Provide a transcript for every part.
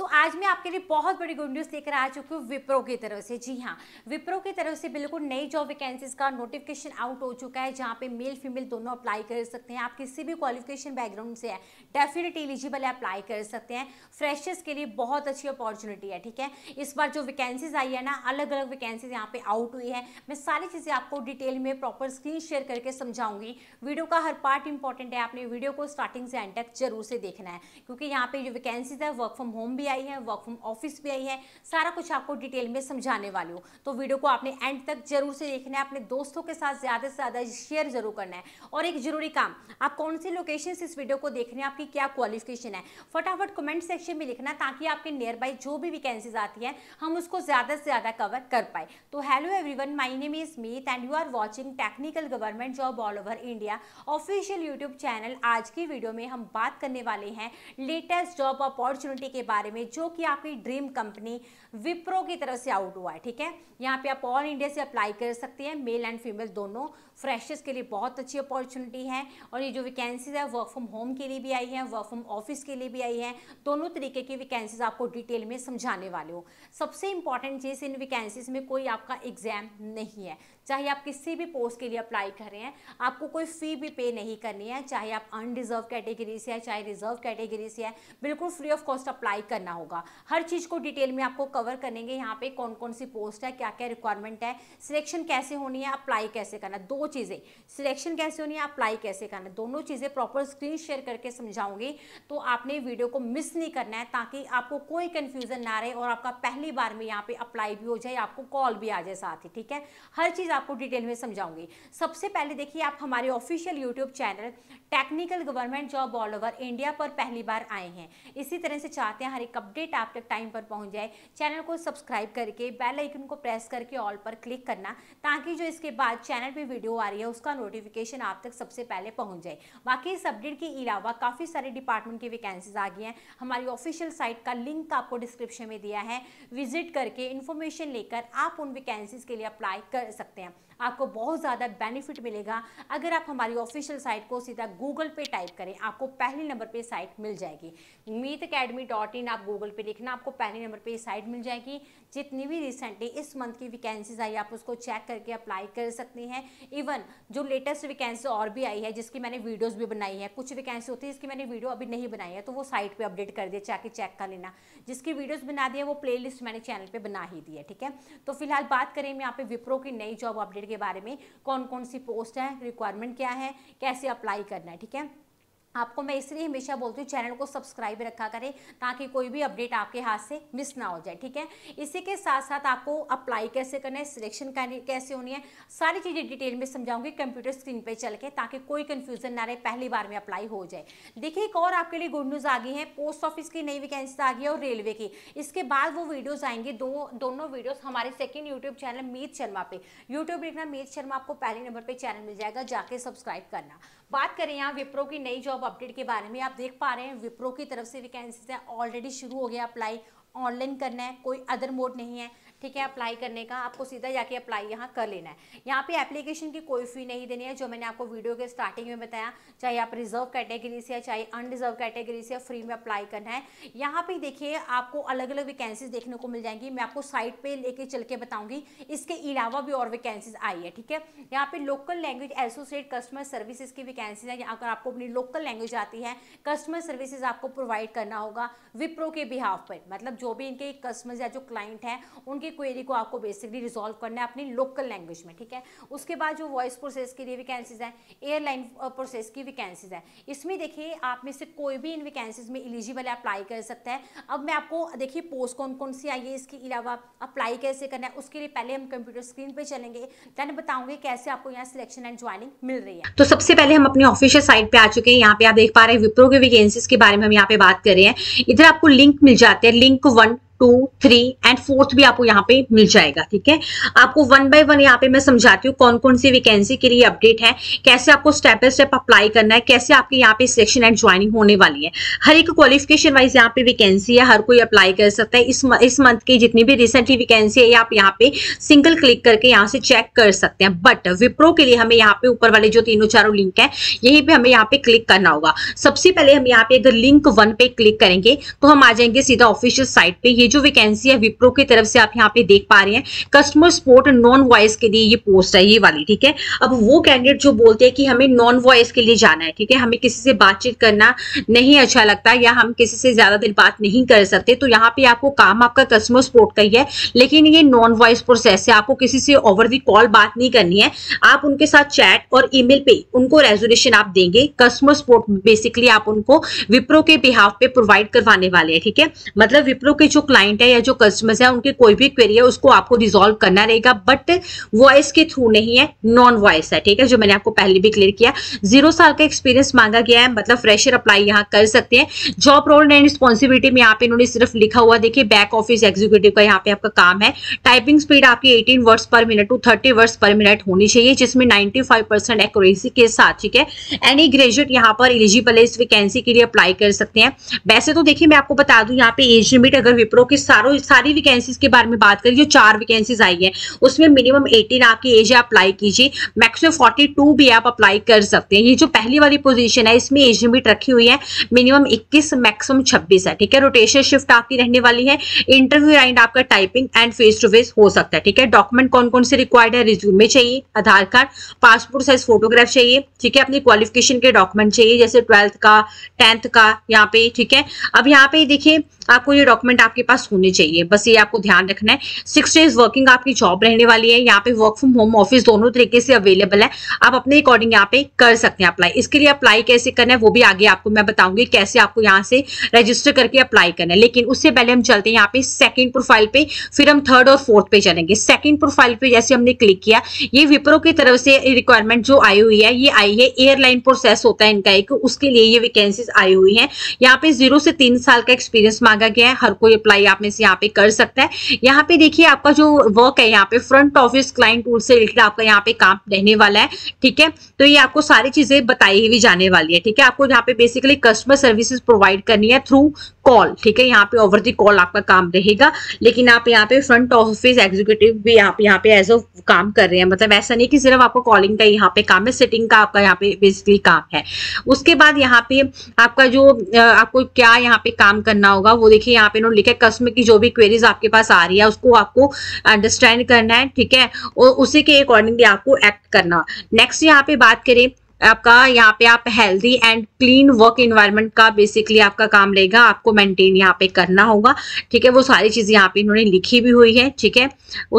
सो so, आज मैं आपके लिए बहुत बड़ी गुड न्यूज़ लेकर आ चुकी हूँ विप्रो की तरफ से जी हाँ विप्रो की तरफ से बिल्कुल नई जॉब वैकेंसीज का नोटिफिकेशन आउट हो चुका है जहाँ पे मेल फीमेल दोनों अप्लाई कर सकते हैं आप किसी भी क्वालिफिकेशन बैकग्राउंड से है डेफिनेट एलिजिबल है अप्लाई कर सकते हैं फ्रेशर्स के लिए बहुत अच्छी अपॉर्चुनिटी है ठीक है इस बार जो वैकेंसीज आई है ना अलग अलग वैकेंसीज यहाँ पे आउट हुई है मैं सारी चीज़ें आपको डिटेल में प्रॉपर स्क्रीन शेयर करके समझाऊंगी वीडियो का हर पार्ट इंपॉर्टेंट है आपने वीडियो को स्टार्टिंग से एंड तक जरूर से देखना है क्योंकि यहाँ पे जो वैकेंसीज है वर्क फ्रॉम होम भी आई है वर्क फ्रॉम ऑफिस भी आई है सारा कुछ आपको डिटेल में समझाने वाली हूँ तो वीडियो को आपने एंड तक जरूर से देखना है अपने दोस्तों के साथ ज़्यादा से ज़्यादा शेयर जरूर करना है और एक जरूरी काम आप कौन सी लोकेशन से इस वीडियो को देख रहे हैं आपकी क्या क्वालिफिकेशन है फटाफट कमेंट सेक्शन में लिखना ताकि आपके नियर बाई जो भी वैकेंसीज आती हैं हम उसको ज़्यादा से ज़्यादा कवर कर पाए तो hello everyone my name is Meet and you are watching technical government job all over India official YouTube channel आज की वीडियो में हम बात करने वाले हैं लेटेस्ट जॉब अपॉर्चुनिटी के बारे में में जो कि आपकी ड्रीम कंपनी विप्रो की तरफ से आउट हुआ है ठीक है यहाँ पे आप ऑल इंडिया से अप्लाई कर सकते हैं मेल एंड फीमेल दोनों फ्रेशर्स के लिए बहुत अच्छी अपॉर्चुनिटी है और ये जो वैकेंसीज है वर्क फ्रॉम होम के लिए भी आई है वर्क फ्रॉम ऑफिस के लिए भी आई है दोनों तरीके की वैकेंसीज आपको डिटेल में समझाने वाले हो सबसे इंपॉर्टेंट चीज़ इन वैकेंसीज में कोई आपका एग्जाम नहीं है चाहे आप किसी भी पोस्ट के लिए अप्लाई कर रहे हैं आपको कोई फ़ी भी पे नहीं करनी है चाहे आप अनडिजर्व कैटेगरी से है चाहे रिजर्व कैटेगरी से है बिल्कुल फ्री ऑफ कॉस्ट अप्लाई कर करना होगा हर चीज़ को डिटेल में आपको कवर करेंगे यहाँ पे कौन कौन सी पोस्ट है क्या क्या रिक्वायरमेंट है सिलेक्शन कैसे होनी है अप्लाई कैसे करना दो चीज़ें सिलेक्शन कैसे होनी है अप्लाई कैसे करना दोनों चीज़ें प्रॉपर स्क्रीन शेयर करके समझाऊंगी तो आपने वीडियो को मिस नहीं करना है ताकि आपको कोई कन्फ्यूज़न ना रहे और आपका पहली बार में यहाँ पे अप्लाई भी हो जाए आपको कॉल भी आ जाए साथ ही ठीक है हर चीज़ आपको डिटेल में समझाऊंगी सबसे पहले देखिए आप हमारे official YouTube channel technical government job all over India पर पहली बार आए हैं इसी तरह से चाहते हैं हर एक अपडेट आप तक टाइम पर पहुंच जाए चैनल को सब्सक्राइब करके बेल आइकन को प्रेस करके ऑल पर क्लिक करना ताकि जो इसके बाद चैनल पे वीडियो आ रही है उसका नोटिफिकेशन आप तक सबसे पहले पहुंच जाए बाकी इस अपडेट के अलावा काफ़ी सारे डिपार्टमेंट की वैकेंसीज आ गई हैं हमारी ऑफिशियल साइट का लिंक आपको डिस्क्रिप्शन में दिया है विजिट करके इन्फॉर्मेशन लेकर आप उन वैकेंसीज के लिए अप्लाई कर सकते हैं आपको बहुत ज़्यादा बेनिफिट मिलेगा अगर आप हमारी ऑफिशियल साइट को सीधा गूगल पे टाइप करें आपको पहले नंबर पे साइट मिल जाएगी मीत अकेडमी डॉट इन आप गूगल पे लिखना आपको पहले नंबर पे साइट मिल जाएगी जितनी भी रिसेंटली इस मंथ की वैकेंसीज आई आप उसको चेक करके अप्लाई कर सकती हैं इवन जो लेटेस्ट वैकेंसी और भी आई है जिसकी मैंने वीडियोज़ भी बनाई है कुछ वैकेंसी होती है जिसकी मैंने वीडियो अभी नहीं बनाई है तो वो साइट पर अपडेट कर दिया चाहे चेक कर लेना जिसकी वीडियोज़ बना दी है वो प्ले मैंने चैनल पर बना ही दी है ठीक है तो फिलहाल बात करें मैं यहाँ विप्रो की नई जॉब अपडेट के बारे में कौन कौन सी पोस्ट है रिक्वायरमेंट क्या है कैसे अप्लाई करना है ठीक है आपको मैं इसलिए हमेशा बोलती हूँ चैनल को सब्सक्राइब रखा करें ताकि कोई भी अपडेट आपके हाथ से मिस ना हो जाए ठीक है इसी के साथ साथ आपको अप्लाई कैसे करना है सिलेक्शन कैसे होनी है सारी चीज़ें डिटेल में समझाऊंगी कंप्यूटर स्क्रीन पे चल के ताकि कोई कन्फ्यूजन ना रहे पहली बार में अप्लाई हो जाए देखिए एक और आपके लिए गुड न्यूज़ आ गई है पोस्ट ऑफिस की नई वैकेंसी आ गई है और रेलवे की इसके बाद वो वीडियोज़ आएंगे दो दोनों वीडियोज़ हमारे second YouTube channel Meet Sharma पे यूट्यूब लिखना मीत शर्मा आपको पहले नंबर पर चैनल मिल जाएगा जाके सब्सक्राइब करना बात करें यहाँ विप्रो की नई जॉब अपडेट के बारे में आप देख पा रहे हैं विप्रो की तरफ से वैकेंसीज है ऑलरेडी शुरू हो गया अप्लाई ऑनलाइन करना है कोई अदर मोड नहीं है ठीक है अप्लाई करने का आपको सीधा जाके अप्लाई यहाँ कर लेना है यहाँ पे एप्लीकेशन की कोई फ़ी नहीं देनी है जो मैंने आपको वीडियो के स्टार्टिंग में बताया चाहे आप रिजर्व कैटेगरी से चाहे अनरिजर्व कैटेगरी से फ्री में अप्लाई करना है यहाँ पे देखिए आपको अलग अलग वैकेंसीज देखने को मिल जाएंगी मैं आपको साइट पर लेके चल के बताऊँगी इसके अलावा भी और वैकेंसीज आई है ठीक है यहाँ पे local language associate customer service की वैकेंसीज है अगर आपको अपनी लोकल लैंग्वेज आती है कस्टमर सर्विसज आपको प्रोवाइड करना होगा विप्रो के बिहाफ पर मतलब जो भी इनके कस्टमर्स या जो क्लाइंट हैं उनकी क्वेरी को आपको बेसिकली रिजॉल्व करना है अपनी लोकल लैंग्वेज में ठीक है उसके बाद जो वॉइस प्रोसेस के लिए वैकेंसीज हैं एयरलाइन प्रोसेस की वैकेंसीज हैं इसमें देखिए आप में से कोई भी इन वैकेंसीज में एलिजिबल है अप्लाई कर सकता है अब मैं आपको देखिए पोस्ट कौन कौन सी आई है इसके अलावा अप्लाई कैसे करना है उसके लिए पहले हम कंप्यूटर स्क्रीन पर चलेंगे देन बताऊंगे कैसे आपको यहाँ सिलेक्शन एंड ज्वाइनिंग मिल रही है तो सबसे पहले हम अपनी ऑफिशियल साइट पर आ चुके हैं यहाँ पे आप देख पा रहे हैं विप्रो के वैकेंसीज के बारे में हम यहाँ पे बात कर रहे हैं इधर आपको लिंक मिल जाते हैं लिंक को one two three and fourth भी आपको यहाँ पे मिल जाएगा ठीक है आपको वन बाय वन यहाँ पे मैं समझाती हूँ कौन कौन सी वैकेंसी के लिए अपडेट है कैसे आपको स्टेप बाय स्टेप अप्लाई करना है कैसे आपके यहाँ पे सिलेक्शन एंड ज्वाइनिंग होने वाली है हर एक क्वालिफिकेशन वाइज यहाँ पे वैकेंसी है हर कोई अप्लाई कर सकता है इस इस मंथ की जितनी भी रिसेंटली वैकेंसी है आप यहाँ पे सिंगल क्लिक करके यहाँ से चेक कर सकते हैं बट विप्रो के लिए हमें यहाँ पे ऊपर वाले जो तीनों चारों लिंक है यही पे हमें यहाँ पे क्लिक करना होगा सबसे पहले हम यहाँ पे अगर लिंक वन पे क्लिक करेंगे तो हम आ जाएंगे सीधा ऑफिशियल साइट पे ये जो वैकेंसी है विप्रो की तरफ से आप यहाँ पे देख पा रहे हैं कस्टमर सपोर्ट नॉन वॉइस के लिए ये पोस्ट है ये वाली ठीक है अब वो कैंडिडेट जो बोलते हैं कि हमें नॉन वॉइस के लिए जाना है ठीक है हमें किसी से बातचीत करना नहीं अच्छा लगता या हम किसी से ज्यादा देर बात नहीं कर सकते तो यहाँ पे आपको काम आपका कस्टमर सपोर्ट का ही है लेकिन ये नॉन वॉइस प्रोसेस है आपको किसी से ओवर दी कॉल बात नहीं करनी है आप उनके साथ चैट और ईमेल पे उनको रेजोल्यूशन आप देंगे कस्टमर सपोर्ट बेसिकली आप उनको विप्रो के बिहाफ पे प्रोवाइड करवाने वाले हैं ठीक है मतलब विप्रो के जो क्लाइंट क्लाइंट है या जो कस्टमर्स है उनकी कोई भी क्वेरी है उसको आपको रिजोल्व करना रहेगा बट वॉइस के थ्रू नहीं है नॉन वॉइस है ठीक है जो मैंने आपको पहले भी क्लियर किया जीरो साल का एक्सपीरियंस मांगा गया है मतलब फ्रेशर अप्लाई यहाँ कर सकते हैं जॉब रोल एंड रिस्पॉन्सिबिलिटी में यहाँ पे इन्होंने सिर्फ लिखा हुआ देखिए बैक ऑफिस एग्जीक्यूटिव का यहाँ पे आपका काम है टाइपिंग स्पीड आपकी eighteen words per minute to thirty words per minute होनी चाहिए जिसमें नाइनटी फाइव एक्यूरेसी के साथ ठीक है एनी ग्रेजुएट यहाँ पर एलिजिबल है इस वैकेंसी के लिए अप्लाई कर सकते हैं वैसे तो देखिए मैं आपको बता दूं यहाँ पे एज लिमिट अगर विप्रो की सारों सारी वैकेंसीज के बारे में बात करें जो चार वैकेंसीज आई है उसमें मिनिमम एटीन आपकी एज है अप्लाई कीजिए मैक्सिमम फोर्टी टू भी आप अप्लाई कर सकते हैं ये जो पहली वाली पोजीशन है इसमें एज लिमिट रखी हुई है मिनिमम इक्कीस मैक्सिमम छब्बीस है ठीक है रोटेशन शिफ्ट आपकी रहने वाली है इंटरव्यू राइंड आपका typing and face to face हो सकता है ठीक है डॉक्यूमेंट कौन कौन से रिक्वायर्ड है रिज्यूमे चाहिए Aadhaar card passport size photograph चाहिए ठीक है अपनी क्वालिफिकेशन के डॉक्यूमेंट चाहिए जैसे ट्वेल्थ का टेंथ का यहाँ पे ठीक है अब यहाँ पे देखिए आपको ये डॉक्यूमेंट आपके पास पास होने चाहिए बस ये आपको ध्यान रखना है सिक्स डेज वर्किंग आपकी जॉब रहने वाली है यहाँ पे वर्क फ्रॉम होम ऑफिस दोनों तरीके से अवेलेबल है आप अपने अकॉर्डिंग यहाँ पे कर सकते हैं अप्लाई इसके लिए अप्लाई कैसे करना है वो भी आगे आपको मैं बताऊंगी कैसे आपको यहाँ से रजिस्टर करके अप्लाई करना है लेकिन उससे पहले हम चलते हैं यहाँ पे सेकेंड प्रोफाइल पे फिर हम थर्ड और फोर्थ पे चलेंगे सेकेंड प्रोफाइल पे जैसे हमने क्लिक किया ये विप्रो की तरफ से रिक्वायरमेंट जो आई हुई है ये आई है एयरलाइन प्रोसेस होता है इनका एक उसके लिए ये वैकेंसीज आई हुई है यहाँ पे जीरो से तीन साल का एक्सपीरियंस मांगा गया है हर कोई अप्लाई अप्लाई आप में से यहाँ पे कर सकता है यहाँ पे देखिए आपका जो वर्क है यहाँ पे फ्रंट ऑफिस क्लाइंट टूल से रिलेटेड आपका यहाँ पे काम रहने वाला है ठीक है तो ये आपको सारी चीजें बताई हुई जाने वाली है ठीक है आपको यहाँ पे बेसिकली कस्टमर सर्विसेज प्रोवाइड करनी है थ्रू कॉल ठीक है यहाँ पे ओवर दी कॉल आपका काम रहेगा लेकिन आप यहाँ पे फ्रंट ऑफिस एग्जीक्यूटिव भी आप यहाँ पे एज अ काम कर रहे हैं मतलब ऐसा नहीं कि सिर्फ आपको कॉलिंग का यहाँ पे काम है सिटिंग का आपका यहाँ पे बेसिकली काम है उसके बाद यहाँ पे आपका जो आपको क्या यहाँ पे काम करना होगा वो देखिए यहाँ पे इन्होंने लिखा है कस्टमर की जो भी क्वेरीज आपके पास आ रही है उसको आपको अंडरस्टैंड करना है ठीक है और उसी के अकॉर्डिंगली आपको एक्ट करना नेक्स्ट यहाँ पे बात करें आपका यहाँ पे आप healthy and clean work environment का बेसिकली आपका काम रहेगा आपको मेंटेन यहाँ पे करना होगा ठीक है वो सारी चीज़ें यहाँ पे इन्होंने लिखी भी हुई है ठीक है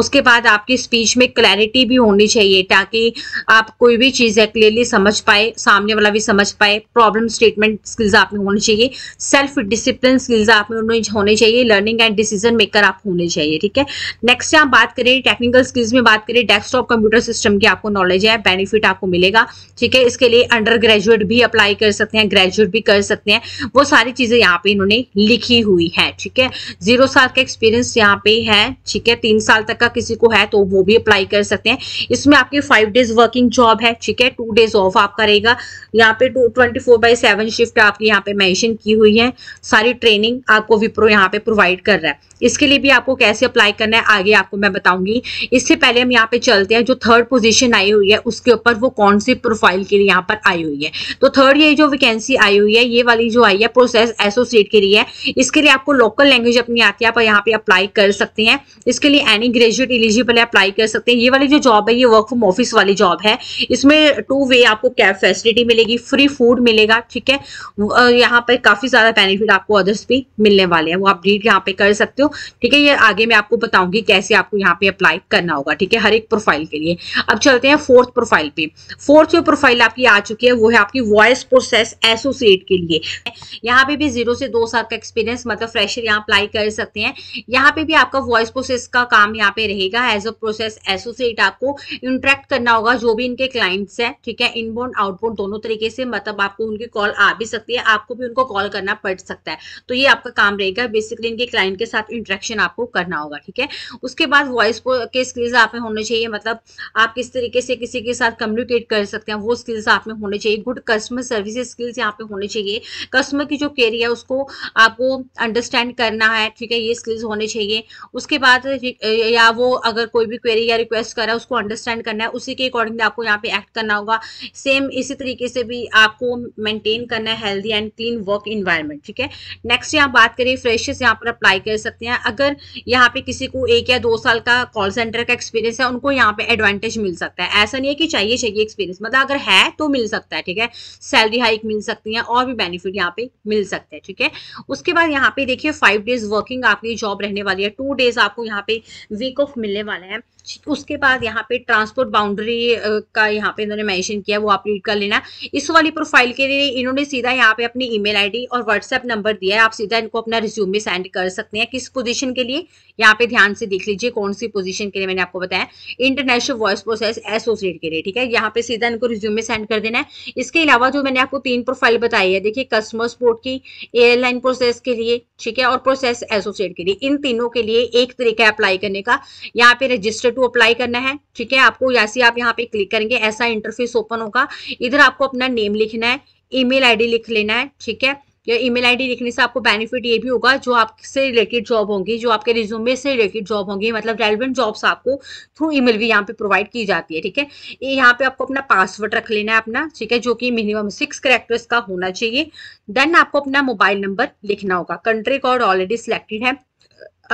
उसके बाद आपकी स्पीच में क्लैरिटी भी होनी चाहिए ताकि आप कोई भी चीज़ है क्लियरली समझ पाए सामने वाला भी समझ पाए प्रॉब्लम स्टेटमेंट स्किल्स आप में होनी चाहिए सेल्फ डिसिप्लिन स्किल्स आप में होने चाहिए लर्निंग एंड डिसीजन मेकर आप होने चाहिए ठीक है नेक्स्ट आप बात करें टेक्निकल स्किल्स में बात करें डेस्कटॉप कंप्यूटर सिस्टम की आपको नॉलेज है बेनिफिट आपको मिलेगा ठीक है इसके लिए अंडर ग्रेजुएट भी अप्लाई कर सकते हैं ग्रेजुएट भी कर सकते हैं वो सारी चीज़ें यहाँ पे इन्होंने लिखी हुई है ठीक है जीरो साल का एक्सपीरियंस यहाँ पे है ठीक है तीन साल तक का किसी को है तो वो भी अप्लाई कर सकते हैं इसमें आपकी फाइव डेज वर्किंग जॉब है ठीक है टू डेज ऑफ आपका रहेगा यहाँ पे two twenty four by seven shift आपकी यहाँ पे मैंशन की हुई है सारी ट्रेनिंग आपको विप्रो यहाँ पे प्रोवाइड कर रहा है इसके लिए भी आपको कैसे अप्लाई करना है आगे आपको मैं बताऊंगी इससे पहले हम यहाँ पे चलते हैं जो थर्ड पोजीशन आई हुई है उसके ऊपर वो कौन सी प्रोफाइल के यहाँ पर आई हुई है तो थर्ड ये जो वैकेंसी आई हुई है ये वाली जो आई है प्रोसेस एसोसिएट के लिए है इसके लिए आपको लोकल लैंग्वेज अपनी आती है आप यहाँ पे अप्लाई कर सकते हैं इसके लिए एनी ग्रेजुएट एलिजिबल है अप्लाई कर सकते हैं ये वाली जो जॉब है ये वर्क फ्रॉम ऑफिस वाली जॉब है इसमें टू वे आपको कैब फैसिलिटी मिलेगी फ्री फूड मिलेगा ठीक है यहाँ पर काफी ज्यादा बेनिफिट आपको अदर्स भी मिलने वाले हैं वो आप डीट यहाँ पे कर सकते हो ठीक है ये आगे मैं आपको बताऊंगी कैसे आपको यहाँ पे अप्लाई करना होगा ठीक है हर एक प्रोफाइल के लिए अब चलते हैं फोर्थ प्रोफाइल पे फोर्थ जो प्रोफाइल आप आपकी आ चुकी है वो है आपकी वॉइस प्रोसेस एसोसिएट के लिए यहाँ पे भी जीरो से दो साल का एक्सपीरियंस मतलब फ्रेशर यहाँ अप्लाई कर सकते हैं यहाँ पे भी आपका वॉइस प्रोसेस का काम यहाँ पे रहेगा एज अ प्रोसेस एसोसिएट आपको इंट्रैक्ट करना होगा जो भी इनके क्लाइंट्स हैं ठीक है इनबोर्न आउटबोर्न दोनों तरीके से मतलब आपको उनकी कॉल आ भी सकती है आपको भी उनको कॉल करना पड़ सकता है तो ये आपका काम रहेगा बेसिकली इनके क्लाइंट के साथ इंट्रैक्शन आपको करना होगा ठीक है उसके बाद वॉइस के स्किल्स आप में होने चाहिए मतलब आप किस तरीके से किसी के साथ कम्युनिकेट कर सकते हैं वो स्किल्स स्किल्स आप में होने चाहिए गुड कस्टमर सर्विस स्किल्स यहाँ पे होने चाहिए कस्टमर की जो केयर है उसको आपको अंडरस्टैंड करना है ठीक है ये स्किल्स होने चाहिए उसके बाद या वो अगर कोई भी क्वेरी या रिक्वेस्ट करा है उसको अंडरस्टैंड करना है उसी के अकॉर्डिंग आपको यहाँ पे एक्ट करना होगा सेम इसी तरीके से भी आपको मेंटेन करना है healthy and clean work environment ठीक है नेक्स्ट यहाँ बात करें फ्रेशर्स यहाँ पर अप्लाई कर सकते हैं अगर यहाँ पे किसी को एक या दो साल का कॉल सेंटर का एक्सपीरियंस है उनको यहाँ पे एडवांटेज मिल सकता है ऐसा नहीं है कि चाहिए चाहिए एक्सपीरियंस मतलब अगर है तो मिल सकता है ठीक है सैलरी हाइक मिल सकती है और भी बेनिफिट यहाँ पे मिल सकता है ठीक है उसके बाद यहाँ पे देखिए फाइव डेज वर्किंग आपकी जॉब रहने वाली है टू डेज आपको यहाँ पे वीक ऑफ मिलने वाला है उसके बाद यहाँ पे ट्रांसपोर्ट बाउंड्री का यहाँ पे इन्होंने मेंशन किया वो आप रीड कर लेना इस वाली प्रोफाइल के लिए इन्होंने सीधा यहाँ पे अपनी ईमेल आईडी और व्हाट्सएप नंबर दिया है आप सीधा इनको अपना रिज्यूमे सेंड कर सकते हैं किस पोजीशन के लिए यहाँ पे ध्यान से देख लीजिए कौन सी पोजीशन के लिए मैंने आपको बताया इंटरनेशनल वॉइस प्रोसेस एसोसिएट के लिए ठीक है यहाँ पे सीधा इनको रिज्यूम में सेंड कर देना है इसके अलावा जो मैंने आपको तीन प्रोफाइल बताई है देखिए कस्टमर सपोर्ट की एयरलाइन प्रोसेस के लिए ठीक है और प्रोसेस एसोसिएट के लिए इन तीनों के लिए एक तरीका है अप्लाई करने का यहाँ पे रजिस्टर टू अप्लाई करना है ठीक है आपको या आप यहाँ पे क्लिक करेंगे ऐसा इंटरफेस ओपन होगा इधर आपको अपना नेम लिखना है ईमेल आईडी लिख लेना है ठीक है या ईमेल आईडी लिखने से आपको बेनिफिट ये भी होगा जो आपसे रिलेटेड जॉब होंगी जो आपके रिज्यूमे से रिलेटेड जॉब होंगी मतलब रेलिवेंट जॉब्स आपको थ्रू ईमेल भी यहाँ पे प्रोवाइड की जाती है ठीक है यहाँ पे आपको अपना पासवर्ड रख लेना है अपना ठीक है जो कि मिनिमम सिक्स करेक्टर्स का होना चाहिए देन आपको अपना मोबाइल नंबर लिखना होगा कंट्री कोड ऑलरेडी सिलेक्टेड है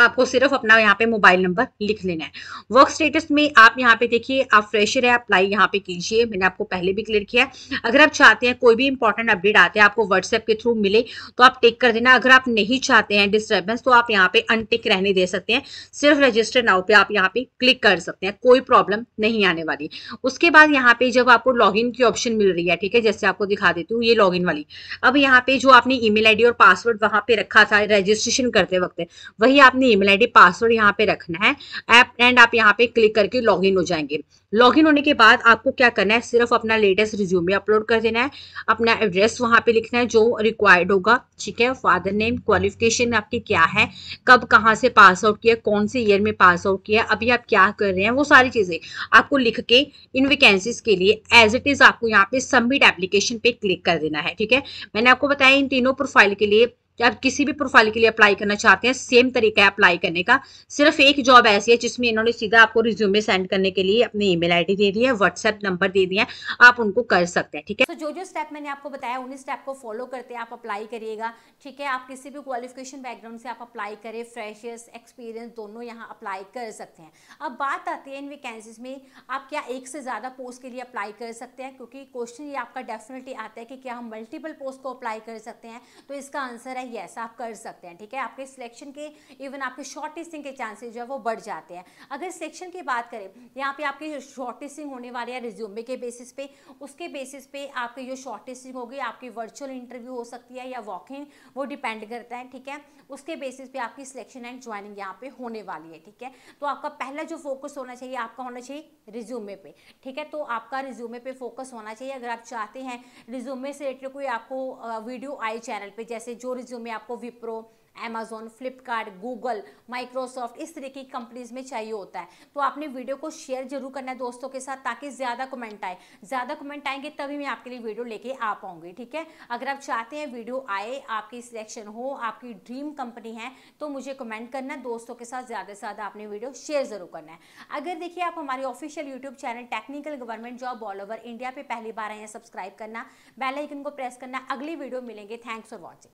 आपको सिर्फ अपना यहाँ पे मोबाइल नंबर लिख लेना है वर्क स्टेटस में आप यहाँ पे देखिए आप फ्रेशर है अप्लाई यहाँ पे कीजिए मैंने आपको पहले भी क्लियर किया अगर आप चाहते हैं कोई भी इंपॉर्टेंट अपडेट आते हैं आपको व्हाट्सएप के थ्रू मिले तो आप टेक कर देना अगर आप नहीं चाहते हैं डिस्टर्बेंस तो आप यहाँ पे अनटिक रहने दे सकते हैं सिर्फ रजिस्टर नाउ पे आप यहाँ पे क्लिक कर सकते हैं कोई प्रॉब्लम नहीं आने वाली उसके बाद यहाँ पे जब आपको लॉग की ऑप्शन मिल रही है ठीक है जैसे आपको दिखा देती हूँ ये लॉग वाली अब यहाँ पे जो आपने ईमेल मेल और पासवर्ड वहां पर रखा था रजिस्ट्रेशन करते वक्त वही आपने अपनी ईमेल आईडी पासवर्ड यहाँ पे रखना है ऐप एंड आप यहाँ पे क्लिक करके लॉगिन हो जाएंगे लॉगिन होने के बाद आपको क्या करना है सिर्फ अपना लेटेस्ट रिज्यूमे अपलोड कर देना है अपना एड्रेस वहाँ पे लिखना है जो रिक्वायर्ड होगा ठीक है फादर नेम क्वालिफिकेशन आपकी क्या है कब कहाँ से पास आउट किया कौन से ईयर में पास आउट किया अभी आप क्या कर रहे हैं वो सारी चीज़ें आपको लिख के इन वैकेंसीज के लिए एज इट इज़ आपको यहाँ पे सबमिट एप्लीकेशन पे क्लिक कर देना है ठीक है मैंने आपको बताया इन तीनों प्रोफाइल के लिए कि आप किसी भी प्रोफाइल के लिए अप्लाई करना चाहते हैं सेम तरीका है अप्लाई करने का सिर्फ एक जॉब ऐसी है जिसमें इन्होंने सीधा आपको रिज्यूमे सेंड करने के लिए अपनी ईमेल आईडी दे दी है व्हाट्सएप नंबर दे दिया है आप उनको कर सकते हैं ठीक है तो so, जो जो स्टेप मैंने आपको बताया उन स्टेप को फॉलो करते आप अप्लाई करिएगा ठीक है आप किसी भी क्वालिफिकेशन बैकग्राउंड से आप अप्लाई करें फ्रेशर्स एक्सपीरियंस दोनों यहाँ अप्लाई कर सकते हैं अब बात आती है इन वैकेंसीज में आप क्या एक से ज़्यादा पोस्ट के लिए अप्लाई कर सकते हैं क्योंकि क्वेश्चन ये आपका डेफिनेटली आता है कि क्या हम मल्टीपल पोस्ट को अप्लाई कर सकते हैं तो इसका आंसर है येस आप कर सकते हैं ठीक है आपके सिलेक्शन के इवन आपके शॉर्ट के चांसेस जो है वो बढ़ जाते हैं अगर सिलेक्शन की बात करें यहाँ पे आपके शॉर्ट होने वाले हैं रिज्यूमे के बेसिस पे उसके बेसिस पे आपकी जो शॉर्ट होगी आपकी वर्चुअल इंटरव्यू हो सकती है या वॉकिंग वो डिपेंड करता है ठीक है उसके बेसिस पे आपकी सिलेक्शन एंड ज्वाइनिंग यहाँ पे होने वाली है ठीक है तो आपका पहला जो फोकस होना चाहिए आपका होना चाहिए रिज्यूमे पे ठीक है तो आपका रिज्यूमे पे फोकस होना चाहिए अगर आप चाहते हैं रिज्यूमे से रिलेटेड कोई आपको वीडियो आई चैनल पे जैसे जो रिज्यूमे आपको Wipro Amazon Flipkart Google Microsoft इस तरीके की कंपनीज में चाहिए होता है तो आपने वीडियो को शेयर जरूर करना है दोस्तों के साथ ताकि ज़्यादा कमेंट आए ज़्यादा कमेंट आएंगे तभी मैं आपके लिए वीडियो लेके आ पाऊंगी ठीक है अगर आप चाहते हैं वीडियो आए आपकी सिलेक्शन हो आपकी ड्रीम कंपनी है तो मुझे कमेंट करना दोस्तों के साथ ज़्यादा से ज़्यादा आपने वीडियो शेयर ज़रूर करना है अगर देखिए आप हमारे official YouTube channel technical government job all over India पे पहली बार आए हैं सब्सक्राइब करना बेलाइकन को प्रेस करना अगली वीडियो मिलेंगे थैंक्स फॉर वॉचिंग